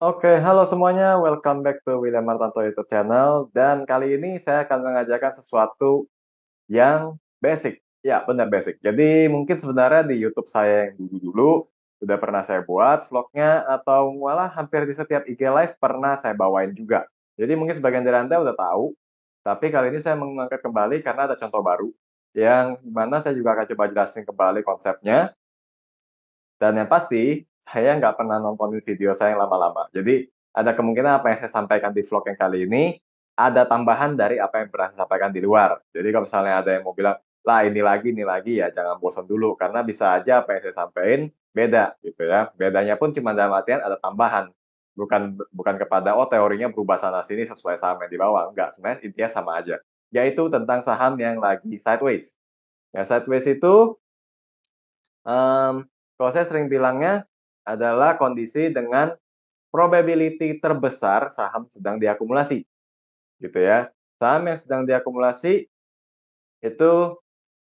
Oke, halo semuanya. Welcome back to William Martanto YouTube channel. Dan kali ini saya akan mengajarkan sesuatu yang basic. Ya, benar basic. Jadi mungkin sebenarnya di YouTube saya yang dulu-dulu sudah pernah saya buat vlognya atau malah hampir di setiap IG live pernah saya bawain juga. Jadi mungkin sebagian dari Anda udah tahu, tapi kali ini saya mengangkat kembali karena ada contoh baru yang mana saya juga akan coba jelasin kembali konsepnya. Dan yang pasti, saya nggak pernah nonton video saya yang lama-lama. Jadi ada kemungkinan apa yang saya sampaikan di vlog yang kali ini ada tambahan dari apa yang pernah saya sampaikan di luar. Jadi kalau misalnya ada yang mau bilang, lah ini lagi, ini lagi ya jangan bosan dulu karena bisa aja apa yang saya sampaikan beda gitu ya. Bedanya pun cuma dalam artian ada tambahan bukan bukan kepada oh teorinya berubah sana sini sesuai saham yang dibawa enggak sebenarnya intinya sama aja yaitu tentang saham yang lagi sideways ya sideways itu um, kalau saya sering bilangnya adalah kondisi dengan probability terbesar saham sedang diakumulasi. Gitu ya. Saham yang sedang diakumulasi itu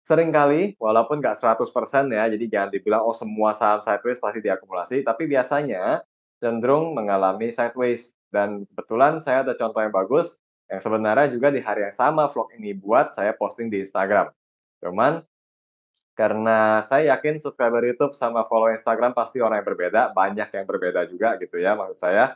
seringkali walaupun nggak 100% ya, jadi jangan dibilang oh semua saham sideways pasti diakumulasi, tapi biasanya cenderung mengalami sideways. Dan kebetulan saya ada contoh yang bagus yang sebenarnya juga di hari yang sama vlog ini buat saya posting di Instagram. Cuman karena saya yakin subscriber YouTube sama follow Instagram pasti orang yang berbeda, banyak yang berbeda juga gitu ya maksud saya.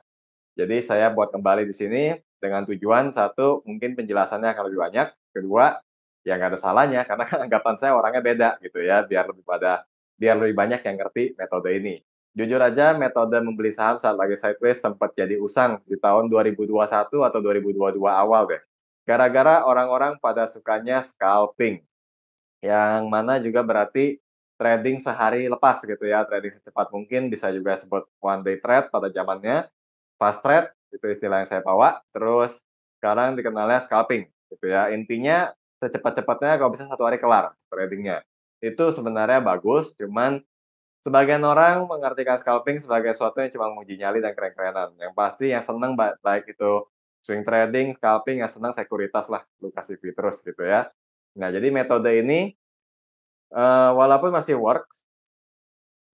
Jadi saya buat kembali di sini dengan tujuan satu mungkin penjelasannya akan lebih banyak, kedua yang ada salahnya karena kan anggapan saya orangnya beda gitu ya biar lebih pada biar lebih banyak yang ngerti metode ini. Jujur aja metode membeli saham saat lagi sideways sempat jadi usang di tahun 2021 atau 2022 awal deh. Gara-gara orang-orang pada sukanya scalping yang mana juga berarti trading sehari lepas gitu ya trading secepat mungkin bisa juga sebut one day trade pada zamannya fast trade itu istilah yang saya bawa terus sekarang dikenalnya scalping gitu ya intinya secepat-cepatnya kalau bisa satu hari kelar tradingnya itu sebenarnya bagus cuman sebagian orang mengartikan scalping sebagai sesuatu yang cuma menguji nyali dan keren-kerenan yang pasti yang seneng baik itu swing trading scalping yang seneng sekuritas lah lu kasih terus gitu ya Nah, jadi metode ini uh, walaupun masih works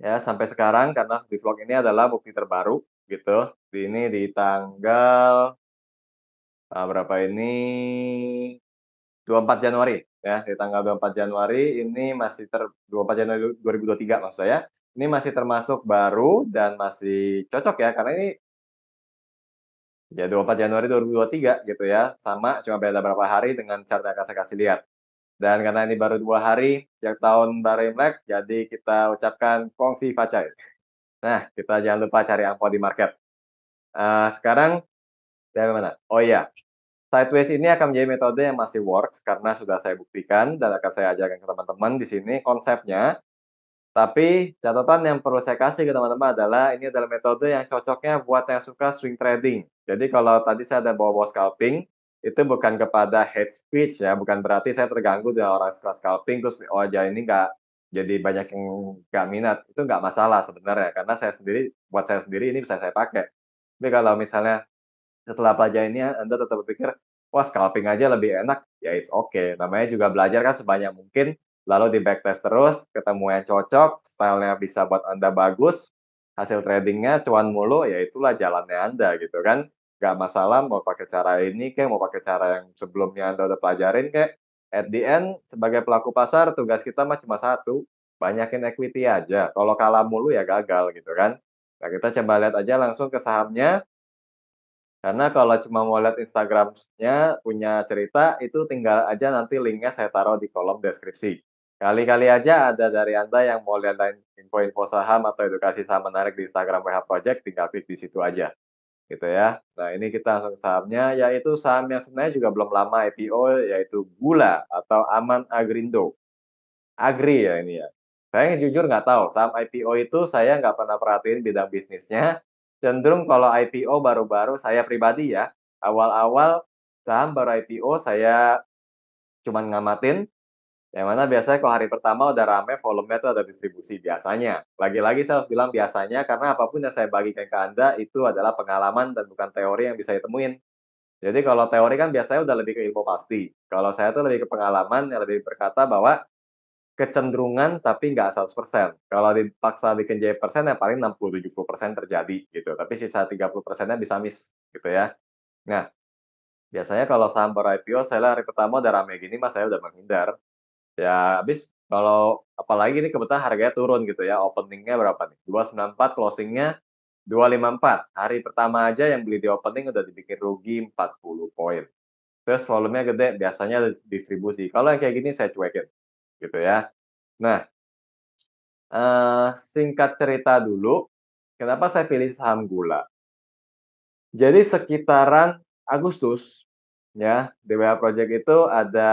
ya sampai sekarang karena di vlog ini adalah bukti terbaru gitu. Di ini di tanggal uh, berapa ini 24 Januari ya di tanggal 24 Januari ini masih ter 24 Januari 2023 maksud saya ini masih termasuk baru dan masih cocok ya karena ini ya 24 Januari 2023 gitu ya sama cuma beda berapa hari dengan chart yang akan saya kasih lihat dan karena ini baru dua hari sejak tahun baru Imlek, jadi kita ucapkan kongsi facai. Nah, kita jangan lupa cari angpau di market. Uh, sekarang, dari mana? Oh iya, sideways ini akan menjadi metode yang masih works karena sudah saya buktikan dan akan saya ajarkan ke teman-teman di sini konsepnya. Tapi catatan yang perlu saya kasih ke teman-teman adalah ini adalah metode yang cocoknya buat yang suka swing trading. Jadi kalau tadi saya ada bawa-bawa scalping, itu bukan kepada hate speech ya, bukan berarti saya terganggu dengan orang suka scalping terus oh aja ini enggak jadi banyak yang nggak minat itu nggak masalah sebenarnya karena saya sendiri buat saya sendiri ini bisa saya pakai. Tapi kalau misalnya setelah ini Anda tetap berpikir wah scalping aja lebih enak ya it's okay namanya juga belajar kan sebanyak mungkin lalu di backtest terus ketemu yang cocok stylenya bisa buat anda bagus hasil tradingnya cuan mulu ya itulah jalannya anda gitu kan Gak masalah mau pakai cara ini kayak mau pakai cara yang sebelumnya anda udah pelajarin kayak at the end sebagai pelaku pasar tugas kita mah cuma satu banyakin equity aja kalau kalah mulu ya gagal gitu kan nah kita coba lihat aja langsung ke sahamnya karena kalau cuma mau lihat Instagramnya punya cerita itu tinggal aja nanti linknya saya taruh di kolom deskripsi kali-kali aja ada dari anda yang mau lihat info-info saham atau edukasi saham menarik di Instagram WH Project tinggal klik di situ aja gitu ya. Nah ini kita langsung sahamnya, yaitu saham yang sebenarnya juga belum lama IPO, yaitu Gula atau Aman Agrindo. Agri ya ini ya. Saya jujur nggak tahu, saham IPO itu saya nggak pernah perhatiin bidang bisnisnya. Cenderung kalau IPO baru-baru saya pribadi ya, awal-awal saham baru IPO saya cuman ngamatin, yang mana biasanya kalau hari pertama udah rame, volume itu ada distribusi biasanya. Lagi-lagi saya bilang biasanya karena apapun yang saya bagikan ke Anda itu adalah pengalaman dan bukan teori yang bisa ditemuin. Jadi kalau teori kan biasanya udah lebih ke ilmu pasti. Kalau saya tuh lebih ke pengalaman yang lebih berkata bahwa kecenderungan tapi nggak 100%. Kalau dipaksa bikin J persen ya paling 60-70% terjadi gitu. Tapi sisa 30 persennya bisa miss gitu ya. Nah, biasanya kalau saham ber IPO saya hari pertama udah rame gini mas saya udah menghindar Ya habis kalau apalagi ini kebetulan harganya turun gitu ya. Openingnya berapa nih? 294, closingnya 254. Hari pertama aja yang beli di opening udah dibikin rugi 40 poin. Terus volumenya gede, biasanya distribusi. Kalau yang kayak gini saya cuekin gitu ya. Nah, uh, singkat cerita dulu, kenapa saya pilih saham gula? Jadi sekitaran Agustus ya DWA Project itu ada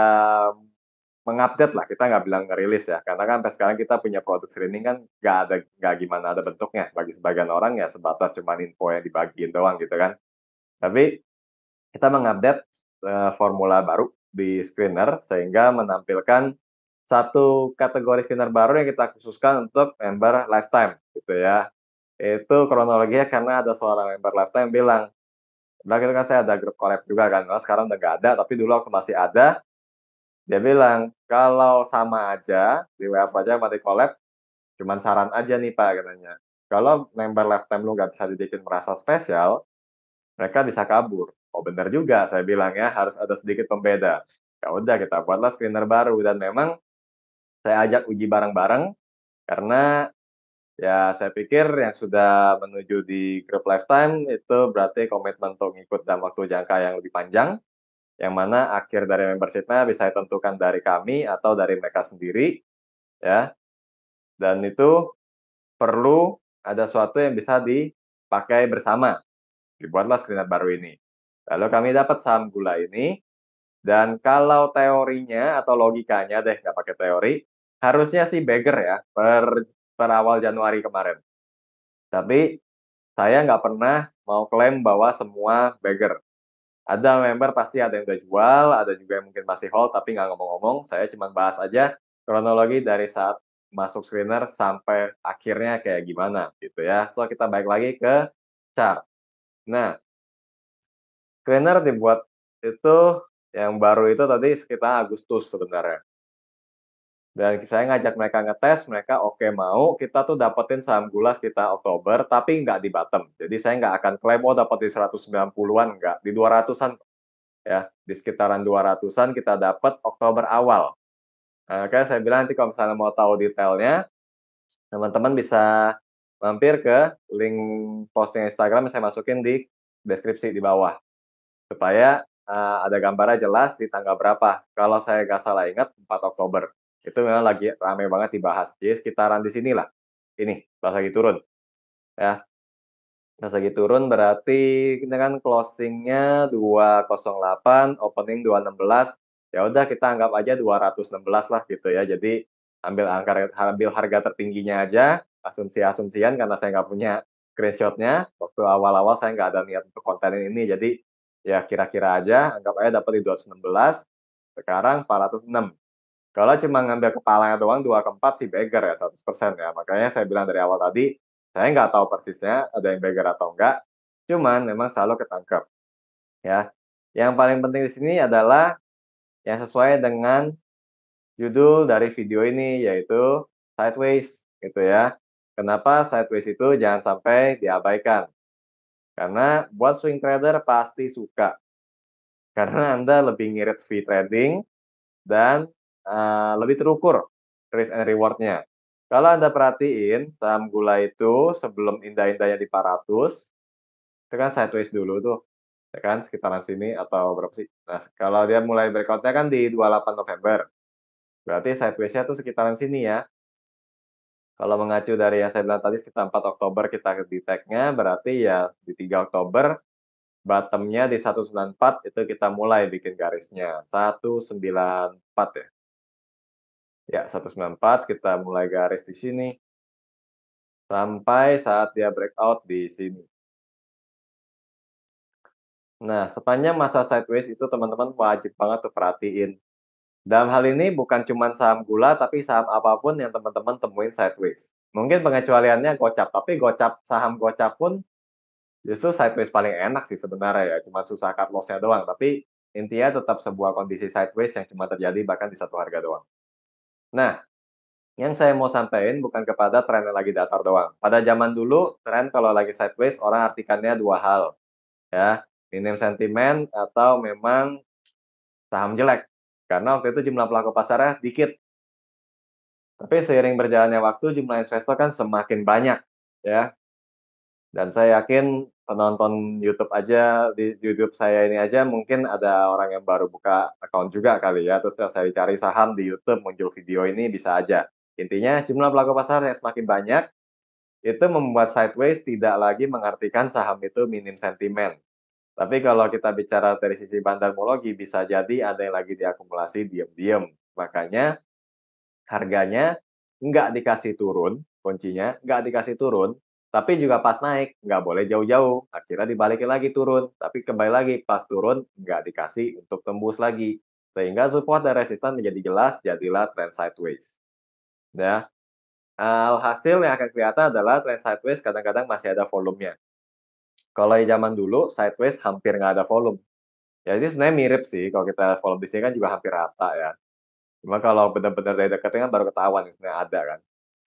mengupdate lah kita nggak bilang ngerilis ya karena kan sampai sekarang kita punya produk screening kan nggak ada nggak gimana ada bentuknya bagi sebagian orang ya sebatas cuma info yang dibagiin doang gitu kan tapi kita mengupdate uh, formula baru di screener sehingga menampilkan satu kategori screener baru yang kita khususkan untuk member lifetime gitu ya itu kronologinya karena ada seorang member lifetime bilang Nah, itu kan saya ada grup collab juga kan. Nah, sekarang udah nggak ada, tapi dulu aku masih ada dia bilang kalau sama aja di WA aja mati collab cuman saran aja nih pak katanya kalau member lifetime lu nggak bisa dibikin merasa spesial mereka bisa kabur oh bener juga saya bilang ya harus ada sedikit pembeda ya udah kita buatlah screener baru dan memang saya ajak uji bareng-bareng karena ya saya pikir yang sudah menuju di grup lifetime itu berarti komitmen untuk ikut dalam waktu jangka yang lebih panjang yang mana akhir dari membershipnya bisa ditentukan dari kami atau dari mereka sendiri ya dan itu perlu ada sesuatu yang bisa dipakai bersama dibuatlah screener baru ini lalu kami dapat saham gula ini dan kalau teorinya atau logikanya deh nggak pakai teori harusnya sih beggar ya per per awal Januari kemarin tapi saya nggak pernah mau klaim bahwa semua beggar ada member pasti ada yang udah jual, ada juga yang mungkin masih hold tapi nggak ngomong-ngomong. Saya cuma bahas aja kronologi dari saat masuk screener sampai akhirnya kayak gimana gitu ya. So kita balik lagi ke chart. Nah, screener dibuat itu yang baru itu tadi sekitar Agustus sebenarnya. Dan saya ngajak mereka ngetes, mereka oke okay, mau, kita tuh dapetin saham gula kita Oktober, tapi nggak di bottom. Jadi saya nggak akan klaim, oh dapetin di 190-an, nggak. Di 200-an, ya. Di sekitaran 200-an kita dapet Oktober awal. Nah, kayak saya bilang nanti kalau misalnya mau tahu detailnya, teman-teman bisa mampir ke link posting Instagram yang saya masukin di deskripsi di bawah. Supaya uh, ada gambarnya jelas di tanggal berapa. Kalau saya nggak salah ingat, 4 Oktober. Itu memang lagi rame banget dibahas. Jadi sekitaran di sini Ini, pas lagi turun. Ya. Pas lagi turun berarti kita kan closingnya 208, opening 216. Ya udah kita anggap aja 216 lah gitu ya. Jadi ambil angka ambil harga tertingginya aja asumsi-asumsian karena saya nggak punya screenshotnya waktu awal-awal saya nggak ada niat untuk kontenin ini jadi ya kira-kira aja anggap aja dapat di 216 sekarang 406 kalau cuma ngambil kepalanya doang dua ke empat sih beggar ya 100% ya. Makanya saya bilang dari awal tadi, saya nggak tahu persisnya ada yang beggar atau enggak. Cuman memang selalu ketangkep Ya. Yang paling penting di sini adalah yang sesuai dengan judul dari video ini yaitu sideways gitu ya. Kenapa sideways itu jangan sampai diabaikan. Karena buat swing trader pasti suka. Karena Anda lebih ngirit fee trading dan Eh, lebih terukur risk and rewardnya. Kalau Anda perhatiin, saham gula itu sebelum indah-indahnya di 400, itu kan sideways dulu tuh, ya kan, sekitaran sini atau berapa sih. Nah, kalau dia mulai breakoutnya kan di 28 November, berarti sideways-nya tuh sekitaran sini ya. Kalau mengacu dari yang saya bilang tadi sekitar 4 Oktober kita detect-nya, berarti ya di 3 Oktober bottom-nya di 194 itu kita mulai bikin garisnya 194 ya Ya, 194 kita mulai garis di sini sampai saat dia breakout di sini. Nah, sepanjang masa sideways itu teman-teman wajib banget tuh perhatiin. Dalam hal ini bukan cuma saham gula, tapi saham apapun yang teman-teman temuin sideways. Mungkin pengecualiannya gocap, tapi gocap saham gocap pun justru sideways paling enak sih sebenarnya ya. Cuma susah cut loss-nya doang, tapi intinya tetap sebuah kondisi sideways yang cuma terjadi bahkan di satu harga doang. Nah, yang saya mau sampaikan bukan kepada tren yang lagi datar doang. Pada zaman dulu, tren kalau lagi sideways, orang artikannya dua hal. Ya, minim sentimen atau memang saham jelek. Karena waktu itu jumlah pelaku pasarnya dikit. Tapi seiring berjalannya waktu, jumlah investor kan semakin banyak. ya. Dan saya yakin Penonton YouTube aja di YouTube saya ini aja mungkin ada orang yang baru buka account juga kali ya terus saya cari saham di YouTube muncul video ini bisa aja intinya jumlah pelaku pasar yang semakin banyak itu membuat sideways tidak lagi mengartikan saham itu minim sentimen tapi kalau kita bicara dari sisi bandarmologi bisa jadi ada yang lagi diakumulasi diam-diam makanya harganya nggak dikasih turun kuncinya nggak dikasih turun tapi juga pas naik, nggak boleh jauh-jauh. Akhirnya dibalikin lagi turun. Tapi kembali lagi, pas turun nggak dikasih untuk tembus lagi. Sehingga support dan resistance menjadi jelas, jadilah trend sideways. Ya. Alhasil yang akan kelihatan adalah trend sideways kadang-kadang masih ada volumenya. Kalau zaman dulu, sideways hampir nggak ada volume. jadi ya, sebenarnya mirip sih. Kalau kita volume di sini kan juga hampir rata ya. Cuma kalau benar-benar dari dekatnya kan baru ketahuan sebenarnya ada kan.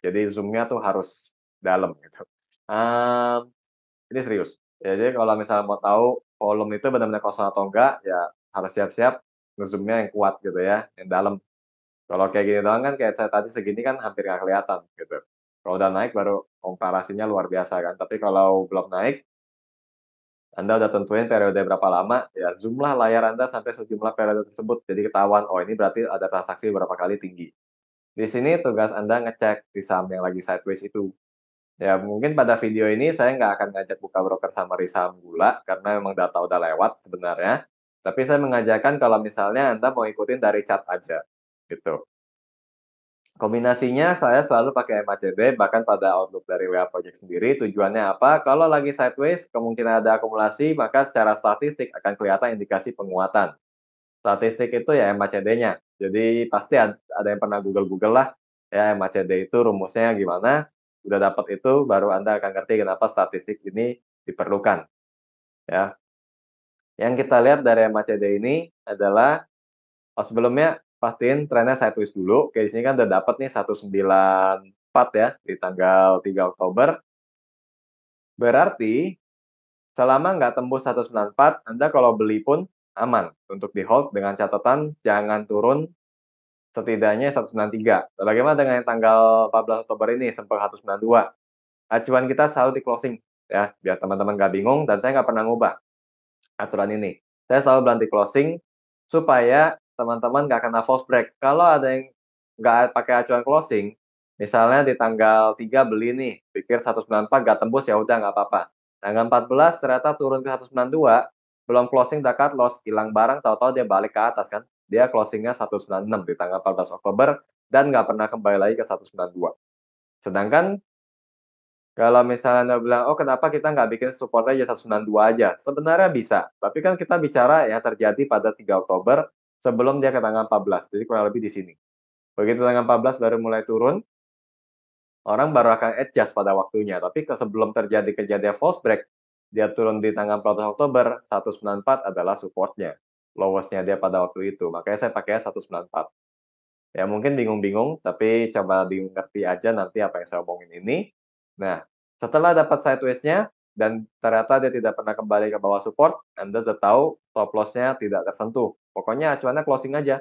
Jadi zoomnya tuh harus dalam gitu. Um, ini serius. Ya, jadi kalau misalnya mau tahu volume itu benar-benar kosong atau enggak, ya harus siap-siap ngezoomnya yang kuat gitu ya, yang dalam. Kalau kayak gini doang kan, kayak saya tadi segini kan hampir nggak kelihatan gitu. Kalau udah naik baru komparasinya luar biasa kan. Tapi kalau belum naik, anda udah tentuin periode berapa lama, ya jumlah layar Anda sampai sejumlah periode tersebut. Jadi ketahuan, oh ini berarti ada transaksi berapa kali tinggi. Di sini tugas Anda ngecek di saham yang lagi sideways itu. Ya mungkin pada video ini saya nggak akan ngajak buka broker sama saham gula karena memang data udah lewat sebenarnya. Tapi saya mengajarkan kalau misalnya Anda mau ikutin dari chat aja gitu. Kombinasinya saya selalu pakai MACD bahkan pada outlook dari WA Project sendiri tujuannya apa? Kalau lagi sideways kemungkinan ada akumulasi maka secara statistik akan kelihatan indikasi penguatan. Statistik itu ya MACD-nya. Jadi pasti ada yang pernah Google-Google lah ya MACD itu rumusnya gimana udah dapat itu baru Anda akan ngerti kenapa statistik ini diperlukan. Ya. Yang kita lihat dari MACD ini adalah oh sebelumnya pastiin trennya saya tulis dulu. Oke, di sini kan udah dapat nih 194 ya di tanggal 3 Oktober. Berarti selama nggak tembus 194, Anda kalau beli pun aman untuk di hold dengan catatan jangan turun setidaknya 193. Bagaimana dengan yang tanggal 14 Oktober ini sempat 192? Acuan kita selalu di closing ya, biar teman-teman gak bingung dan saya nggak pernah ngubah aturan ini. Saya selalu berhenti closing supaya teman-teman nggak kena false break. Kalau ada yang nggak pakai acuan closing, misalnya di tanggal 3 beli nih, pikir 194 nggak tembus ya udah nggak apa-apa. Tanggal 14 ternyata turun ke 192, belum closing udah cut loss, hilang barang, tahu-tahu dia balik ke atas kan dia closingnya 196 di tanggal 14 Oktober dan nggak pernah kembali lagi ke 192. Sedangkan kalau misalnya Anda bilang, oh kenapa kita nggak bikin supportnya ya 192 aja? Sebenarnya bisa, tapi kan kita bicara ya terjadi pada 3 Oktober sebelum dia ke tanggal 14, jadi kurang lebih di sini. Begitu tanggal 14 baru mulai turun, orang baru akan adjust pada waktunya. Tapi sebelum terjadi kejadian false break, dia turun di tanggal 14 Oktober, 194 adalah supportnya lowestnya dia pada waktu itu. Makanya saya pakai 194. Ya mungkin bingung-bingung, tapi coba dimengerti aja nanti apa yang saya omongin ini. Nah, setelah dapat sideways-nya dan ternyata dia tidak pernah kembali ke bawah support, Anda sudah tahu stop loss-nya tidak tersentuh. Pokoknya acuannya closing aja.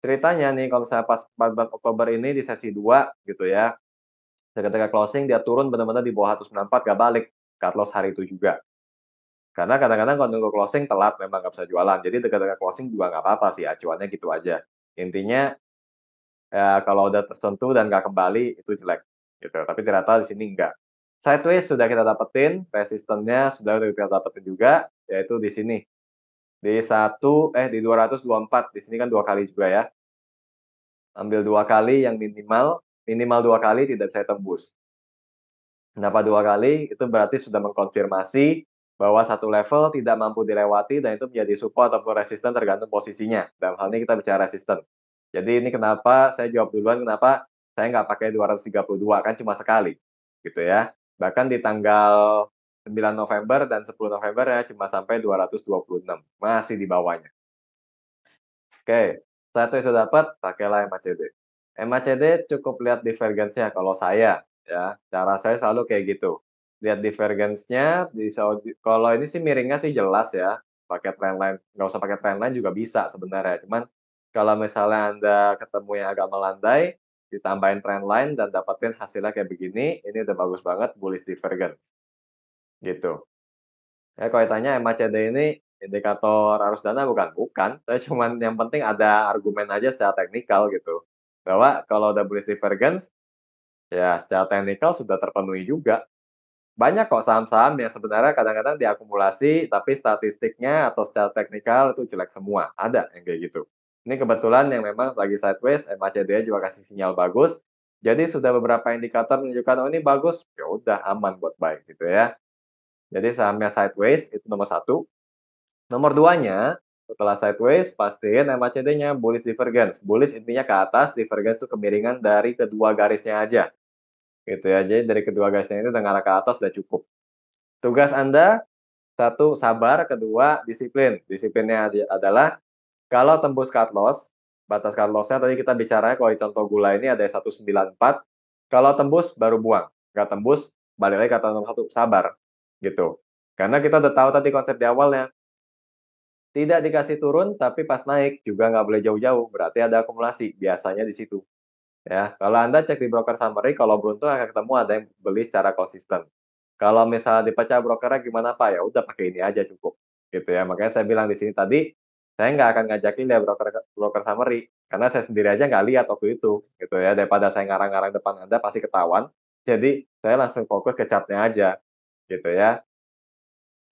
Ceritanya nih kalau saya pas 14 Oktober ini di sesi 2 gitu ya. Ketika closing dia turun benar-benar di bawah 194 gak balik. Cut loss hari itu juga. Karena kadang-kadang kalau nunggu closing telat memang nggak bisa jualan. Jadi dekat-dekat closing juga nggak apa-apa sih acuannya ya, gitu aja. Intinya ya, kalau udah tersentuh dan nggak kembali itu jelek gitu. Tapi ternyata di sini nggak. Sideways sudah kita dapetin, resistennya sudah kita dapetin juga, yaitu di sini. Di satu eh di 224, di sini kan dua kali juga ya. Ambil dua kali yang minimal, minimal dua kali tidak bisa tembus. Kenapa dua kali? Itu berarti sudah mengkonfirmasi bahwa satu level tidak mampu dilewati dan itu menjadi support ataupun resisten tergantung posisinya. Dalam hal ini kita bicara resisten. Jadi ini kenapa saya jawab duluan kenapa saya nggak pakai 232 kan cuma sekali gitu ya. Bahkan di tanggal 9 November dan 10 November ya cuma sampai 226 masih di bawahnya. Oke, satu yang sudah dapat pakailah MACD. MACD cukup lihat divergensinya kalau saya ya cara saya selalu kayak gitu lihat divergence-nya di Saudi. Kalau ini sih miringnya sih jelas ya, pakai trendline. Nggak usah pakai trendline juga bisa sebenarnya. Cuman kalau misalnya Anda ketemu yang agak melandai, ditambahin trendline dan dapetin hasilnya kayak begini, ini udah bagus banget bullish divergence. Gitu. Ya, kalau ditanya MACD ini indikator arus dana bukan? Bukan. Saya cuman yang penting ada argumen aja secara teknikal gitu. Bahwa kalau udah bullish divergence, ya secara teknikal sudah terpenuhi juga banyak kok saham-saham yang sebenarnya kadang-kadang diakumulasi tapi statistiknya atau secara teknikal itu jelek semua. Ada yang kayak gitu. Ini kebetulan yang memang lagi sideways, MACD juga kasih sinyal bagus. Jadi sudah beberapa indikator menunjukkan oh ini bagus, ya udah aman buat baik gitu ya. Jadi sahamnya sideways itu nomor satu. Nomor dua nya setelah sideways pastiin MACD-nya bullish divergence. Bullish intinya ke atas, divergence itu kemiringan dari kedua garisnya aja gitu ya. Jadi dari kedua gasnya itu tengah ke atas sudah cukup. Tugas Anda satu sabar, kedua disiplin. Disiplinnya adalah kalau tembus cut loss, batas cut lossnya tadi kita bicaranya kalau contoh gula ini ada 194, kalau tembus baru buang, nggak tembus balik lagi kata nomor satu sabar gitu. Karena kita udah tahu tadi konsep di awalnya, tidak dikasih turun tapi pas naik juga nggak boleh jauh-jauh berarti ada akumulasi biasanya di situ Ya, kalau Anda cek di broker summary, kalau beruntung akan ketemu ada yang beli secara konsisten. Kalau misalnya dipecah brokernya gimana Pak? Ya udah pakai ini aja cukup. Gitu ya. Makanya saya bilang di sini tadi, saya nggak akan ngajakin dia broker broker summary karena saya sendiri aja nggak lihat waktu itu gitu ya daripada saya ngarang-ngarang depan anda pasti ketahuan jadi saya langsung fokus ke chartnya aja gitu ya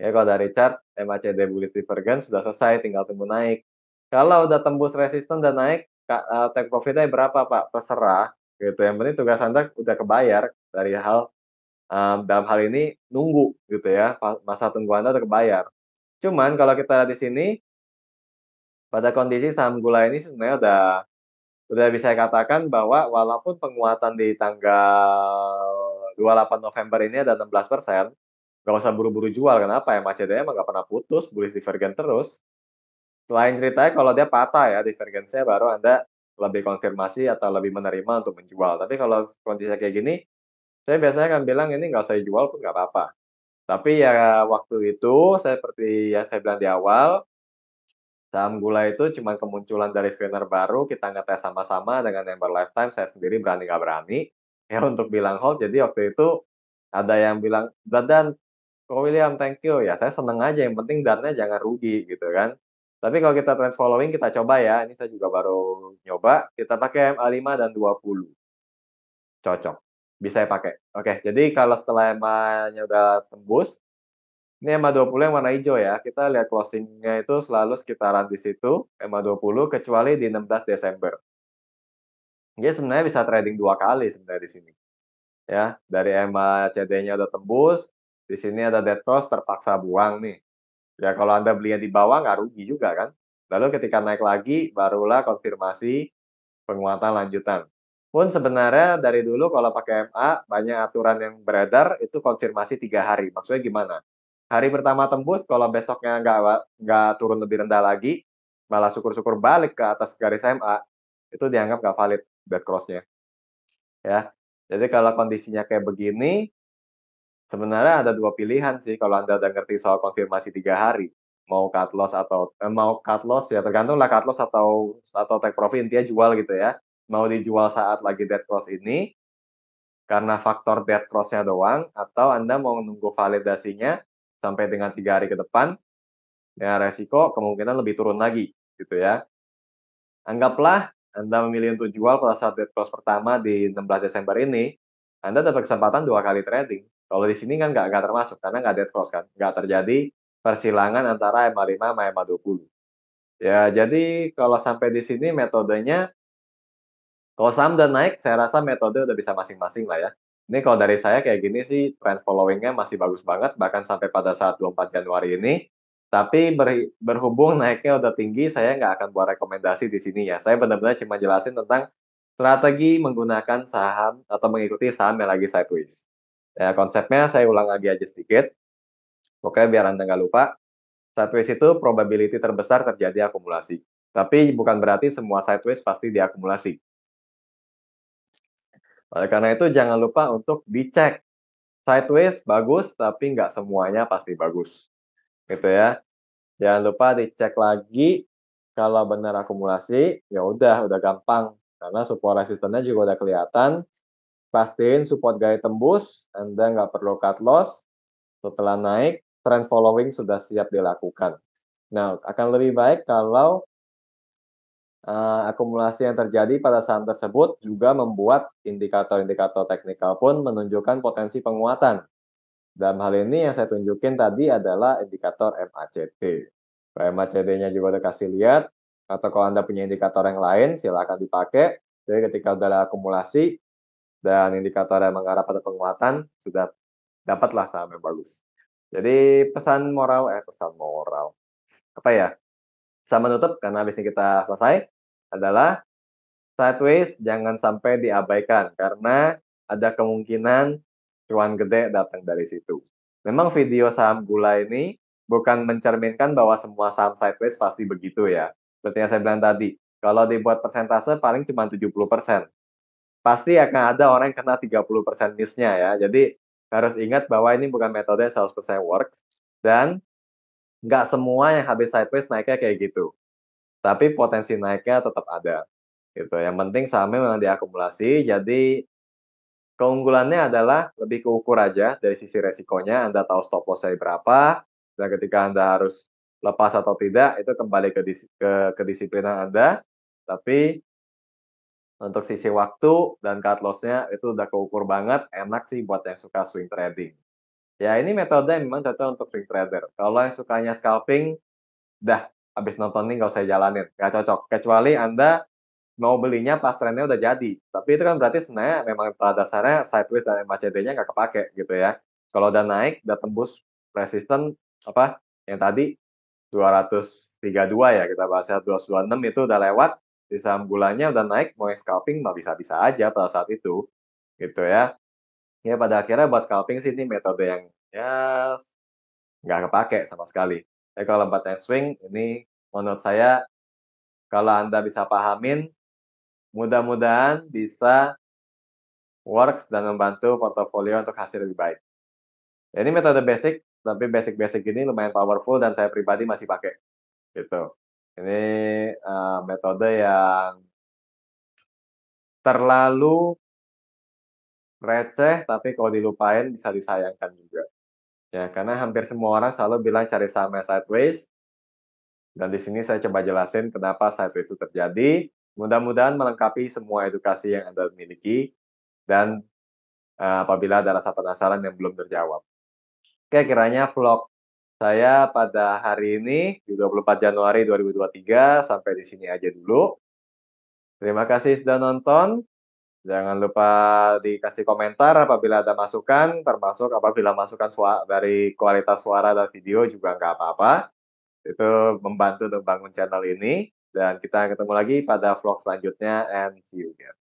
ya kalau dari chart MACD bullish divergence sudah selesai tinggal tunggu naik kalau udah tembus resisten dan naik uh, take profitnya berapa pak terserah gitu yang penting tugas anda udah kebayar dari hal um, dalam hal ini nunggu gitu ya masa tunggu anda udah kebayar cuman kalau kita di sini pada kondisi saham gula ini sebenarnya udah udah bisa katakan bahwa walaupun penguatan di tanggal 28 November ini ada 16 persen, nggak usah buru-buru jual. Kenapa ya? macetnya emang nggak pernah putus, bullish divergen terus. Selain ceritanya kalau dia patah ya divergensinya baru Anda lebih konfirmasi atau lebih menerima untuk menjual. Tapi kalau kondisi kayak gini, saya biasanya akan bilang ini nggak saya jual pun nggak apa-apa. Tapi ya waktu itu saya seperti yang saya bilang di awal, saham gula itu cuma kemunculan dari screener baru, kita ngetes sama-sama dengan yang Lifetime, saya sendiri berani nggak berani. Ya untuk bilang hold, jadi waktu itu ada yang bilang, dan dan Ko William, thank you. Ya saya seneng aja, yang penting dannya jangan rugi gitu kan. Tapi kalau kita trend following kita coba ya. Ini saya juga baru nyoba. Kita pakai MA5 dan 20. Cocok. Bisa pakai. Oke, jadi kalau setelah MA-nya udah tembus, ini MA20 yang warna hijau ya. Kita lihat closingnya itu selalu sekitaran di situ, MA20, kecuali di 16 Desember. Jadi sebenarnya bisa trading dua kali sebenarnya di sini. Ya, dari MA CD-nya udah tembus, di sini ada dead cross terpaksa buang nih. Ya kalau Anda beli yang di bawah nggak rugi juga kan. Lalu ketika naik lagi barulah konfirmasi penguatan lanjutan. Pun sebenarnya dari dulu kalau pakai MA banyak aturan yang beredar itu konfirmasi tiga hari. Maksudnya gimana? Hari pertama tembus kalau besoknya nggak nggak turun lebih rendah lagi malah syukur-syukur balik ke atas garis MA itu dianggap nggak valid bad crossnya. Ya, jadi kalau kondisinya kayak begini, Sebenarnya ada dua pilihan sih kalau Anda udah ngerti soal konfirmasi tiga hari. Mau cut loss atau eh, mau cut loss ya tergantung lah cut loss atau atau take profit intinya jual gitu ya. Mau dijual saat lagi dead cross ini karena faktor dead crossnya doang atau Anda mau nunggu validasinya sampai dengan tiga hari ke depan ya resiko kemungkinan lebih turun lagi gitu ya. Anggaplah Anda memilih untuk jual pada saat dead cross pertama di 16 Desember ini, Anda dapat kesempatan dua kali trading. Kalau di sini kan nggak termasuk karena nggak dead cross kan, nggak terjadi persilangan antara ma 5 sama ma 20. Ya, jadi kalau sampai di sini metodenya kalau saham dan naik, saya rasa metode udah bisa masing-masing lah ya. Ini kalau dari saya kayak gini sih, trend followingnya masih bagus banget, bahkan sampai pada saat 24 Januari ini. Tapi berhubung naiknya udah tinggi, saya nggak akan buat rekomendasi di sini ya. Saya benar-benar cuma jelasin tentang strategi menggunakan saham atau mengikuti saham yang lagi sideways. Ya, konsepnya saya ulang lagi aja sedikit. oke biar Anda nggak lupa. Sideways itu probability terbesar terjadi akumulasi. Tapi bukan berarti semua sideways pasti diakumulasi. Oleh karena itu jangan lupa untuk dicek. Sideways bagus, tapi nggak semuanya pasti bagus. Gitu ya. Jangan lupa dicek lagi kalau benar akumulasi, ya udah, udah gampang. Karena support resistennya juga udah kelihatan, pastiin support gaya tembus, Anda nggak perlu cut loss. Setelah naik, trend following sudah siap dilakukan. Nah, akan lebih baik kalau uh, akumulasi yang terjadi pada saham tersebut juga membuat indikator-indikator teknikal pun menunjukkan potensi penguatan. Dalam hal ini yang saya tunjukin tadi adalah indikator MACD. MACD-nya juga udah kasih lihat, atau kalau Anda punya indikator yang lain, silakan dipakai. Jadi ketika udah ada akumulasi, dan indikator yang mengarah pada penguatan sudah dapatlah saham yang bagus. Jadi pesan moral, eh pesan moral, apa ya? Saya menutup karena habis ini kita selesai adalah sideways jangan sampai diabaikan karena ada kemungkinan cuan gede datang dari situ. Memang video saham gula ini bukan mencerminkan bahwa semua saham sideways pasti begitu ya. Seperti yang saya bilang tadi, kalau dibuat persentase paling cuma 70% pasti akan ada orang yang kena 30% miss-nya ya. Jadi harus ingat bahwa ini bukan metode 100% work dan nggak semua yang habis sideways naiknya kayak gitu. Tapi potensi naiknya tetap ada. Gitu. Yang penting sahamnya memang diakumulasi, jadi keunggulannya adalah lebih keukur aja dari sisi resikonya. Anda tahu stop loss saya berapa, dan ketika Anda harus lepas atau tidak, itu kembali ke, dis ke kedisiplinan Anda. Tapi untuk sisi waktu dan cut loss-nya itu udah keukur banget, enak sih buat yang suka swing trading. Ya ini metode yang memang cocok untuk swing trader. Kalau yang sukanya scalping, dah habis nonton ini nggak usah jalanin, nggak cocok. Kecuali Anda mau belinya pas trennya udah jadi. Tapi itu kan berarti sebenarnya memang pada dasarnya sideways dan MACD-nya nggak kepake gitu ya. Kalau udah naik, udah tembus resisten apa yang tadi 232 ya kita bahasnya 226 itu udah lewat di saham gulanya udah naik mau scalping mah bisa-bisa aja pada saat itu gitu ya ya pada akhirnya buat scalping sih ini metode yang ya nggak kepake sama sekali tapi kalau buat yang swing ini menurut saya kalau anda bisa pahamin mudah-mudahan bisa works dan membantu portofolio untuk hasil lebih baik ini metode basic tapi basic-basic ini lumayan powerful dan saya pribadi masih pakai gitu ini uh, metode yang terlalu receh, tapi kalau dilupain bisa disayangkan juga. Ya, karena hampir semua orang selalu bilang cari sama sideways. Dan di sini saya coba jelasin kenapa sideways itu terjadi. Mudah-mudahan melengkapi semua edukasi yang Anda miliki dan uh, apabila ada rasa penasaran yang belum terjawab. Oke, kiranya vlog saya pada hari ini di 24 Januari 2023 sampai di sini aja dulu. Terima kasih sudah nonton. Jangan lupa dikasih komentar apabila ada masukan, termasuk apabila masukan suara dari kualitas suara dan video juga nggak apa-apa. Itu membantu untuk bangun channel ini. Dan kita ketemu lagi pada vlog selanjutnya and see you again.